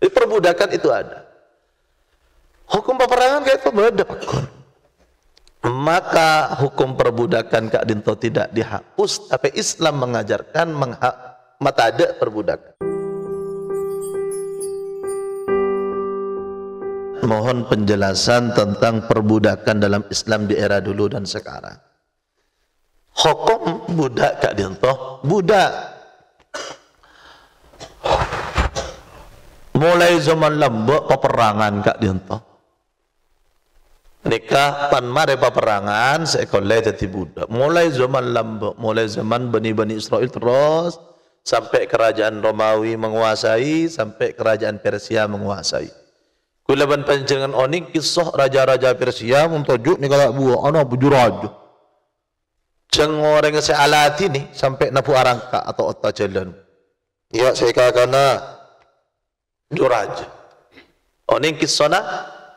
Jadi eh, perbudakan itu ada. Hukum peperangan kayak itu meledak. Maka hukum perbudakan Kak Dinto tidak dihapus, tapi Islam mengajarkan menghak ada perbudakan. Mohon penjelasan tentang perbudakan dalam Islam di era dulu dan sekarang. Hukum budak Kak Dinto, budak Mulai zaman lembek peperangan kak dihentok. Mereka pan mare peperangan sekolah jadi budak. Mulai zaman lembek, mulai zaman bani-bani Israel terus sampai kerajaan Romawi menguasai, sampai kerajaan Persia menguasai. Kulaban panjenengan onik kisah raja-raja Persia mentujuk ni kalau buah ana bujur aja. Ceng orang sealati ini sampai napu arangka atau otak jalan. Ya saya kata Juraj. Onin oh, kisana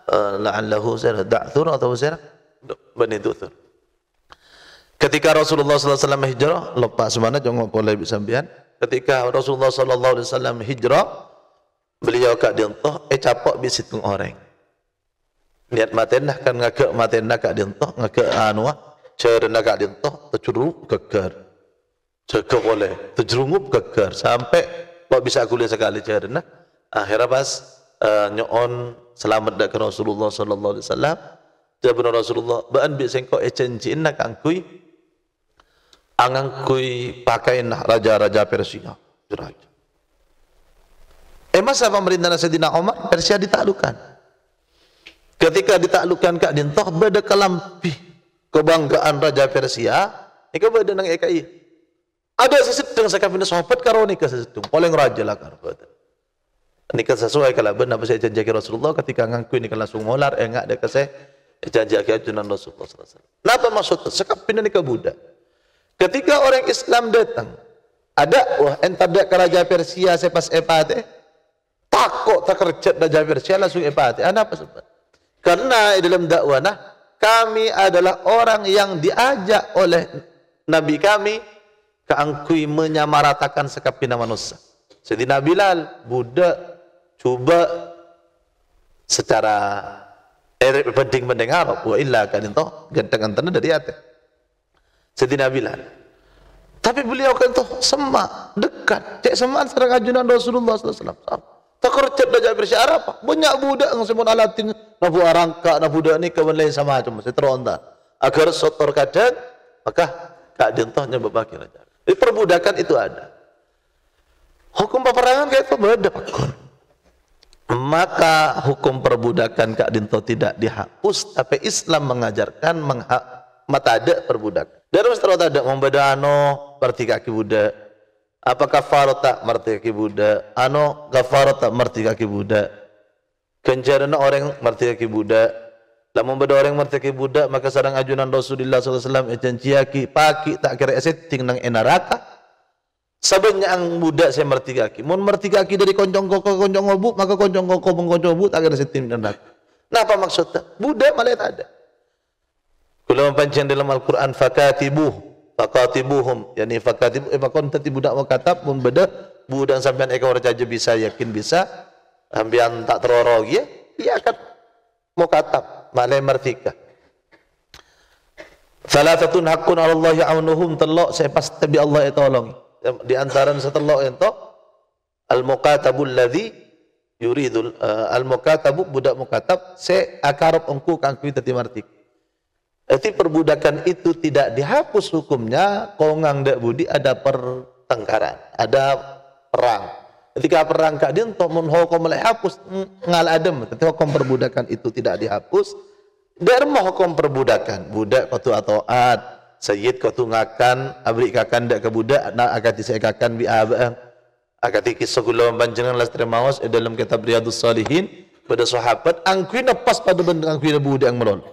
eh, la'allahu Uzair da'thur atau Uzair bani Duthur. Ketika Rasulullah SAW hijrah, lepas mana jangan boleh sambian. Ketika Rasulullah SAW hijrah, beliau kak dientuh, eh capok bisitung orang. Niat matenah kan ngakak matenah kak dientuh, ngakak anuah, cerenah kak dientuh, tercuruk keker, Jaga boleh, terjerungup keker, Sampai kok bisa kuliah sekali cerenah akhirnya pas uh, eh, nyoon selamat dak Rasulullah sallallahu alaihi wasallam dia Rasulullah baan bi sengko ecenjin eh, nak angkui angangkui pakaian raja-raja Persia raja emas eh, apa pemerintahan Sayyidina Umar Persia ditaklukkan ketika ditaklukkan Kak Dintoh beda kelampi kebanggaan Raja Persia itu beda dengan EKI ada sesedang saya kabinet sahabat karo nikah sesedang paling raja lah karo Nika sesuai kalau benar apa saya janji Rasulullah ketika ngaku ini kan langsung molar eh enggak ada kasih eh, janji akhir dengan Rasulullah SAW. Kenapa maksudnya? Sekap pindah nikah budak. Ketika orang Islam datang, ada wah entar dak kerajaan Persia sepas epate. Takut tak kerja kerajaan Persia langsung epate. Ada apa sebab? Karena dalam dakwah nah kami adalah orang yang diajak oleh Nabi kami keangkui menyamaratakan sekap pindah manusia. Jadi Nabi Lal, budak Coba secara erik penting mendengar Arab wa illa kan itu ganteng antena dari ate. Sedina bilan. Tapi beliau kan tuh sema dekat, cek semaan serang ajunan Rasulullah sallallahu alaihi wasallam. Terkercep dah jadi apa? Banyak budak yang semua alatin nabu arangka, nabu budak ni kawan lain sama macam saya teronta Agar sotor kadang maka kak dentohnya berbagi raja. perbudakan itu ada. Hukum peperangan kayak itu berdakon maka hukum perbudakan Kak Dinto tidak dihapus tapi Islam mengajarkan menghak ada perbudak. dari mustara tidak membeda ano berarti kaki budak apa kafarota merti kaki budak ano kafarota merti kaki budak kenjarana orang merti kaki budak lamun membeda orang merti kaki budak maka sarang ajunan Rasulullah SAW ejanciaki paki tak kira eseting nang enaraka Sebenarnya ang muda saya mau Mun kaki dari koncong koko koncong obu, maka koncong koko mengkoncong obu agar setim dan dak. Napa maksudnya? Budak malah ada. Kalau pancen dalam Al-Quran fakatibuh, fakatibuhum, yani fakatib, eh makon tadi budak mau kata pun beda budak sampean ekor caja bisa yakin bisa, sampean tak terorog ya, dia akan mau kata, malah mertika. Salah satu hakun Allah ya aunuhum telok saya pasti bi Allah ya tolongi di antara setelah itu al muqatabul ladzi yuridul uh, eh, al muqatabu budak mukatab se akarab engku kang kuwi martik. Eti perbudakan itu tidak dihapus hukumnya kongang dak budi ada pertengkaran, ada perang. Ketika perang kak dia untuk menhukum mulai hapus ngal adem, tapi hukum perbudakan itu tidak dihapus. Derma hukum perbudakan budak atau atoat sayyid katungakan abri kakan dak kebudak nak akati kakan bi abang akati kisah kula panjenengan lastri mawas dalam kitab riyadus salihin pada sahabat angkuina pas pada ben angkuina budak melon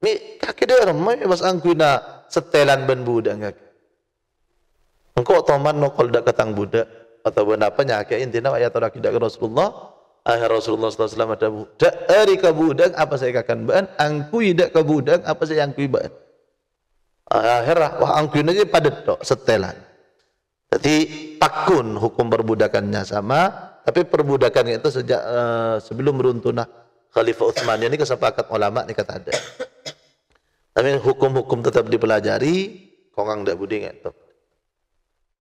mi kaki dia ramai pas angkuina setelan ben budak engkau toman nokol dak ketang budak atau ben apa nyake intina ayat ora kidak Rasulullah akhir Rasulullah SAW ada budak eri ke budak apa saya kakan ban angkui dak ke budak apa saya angkui ban akhirah wah angkuin aja pada tok setelan. Jadi takun hukum perbudakannya sama, tapi perbudakannya itu sejak uh, sebelum runtuhnya Khalifah Utsman ini kesepakat ulama ini kata ada. Tapi hukum-hukum tetap dipelajari, kongang tidak buding itu.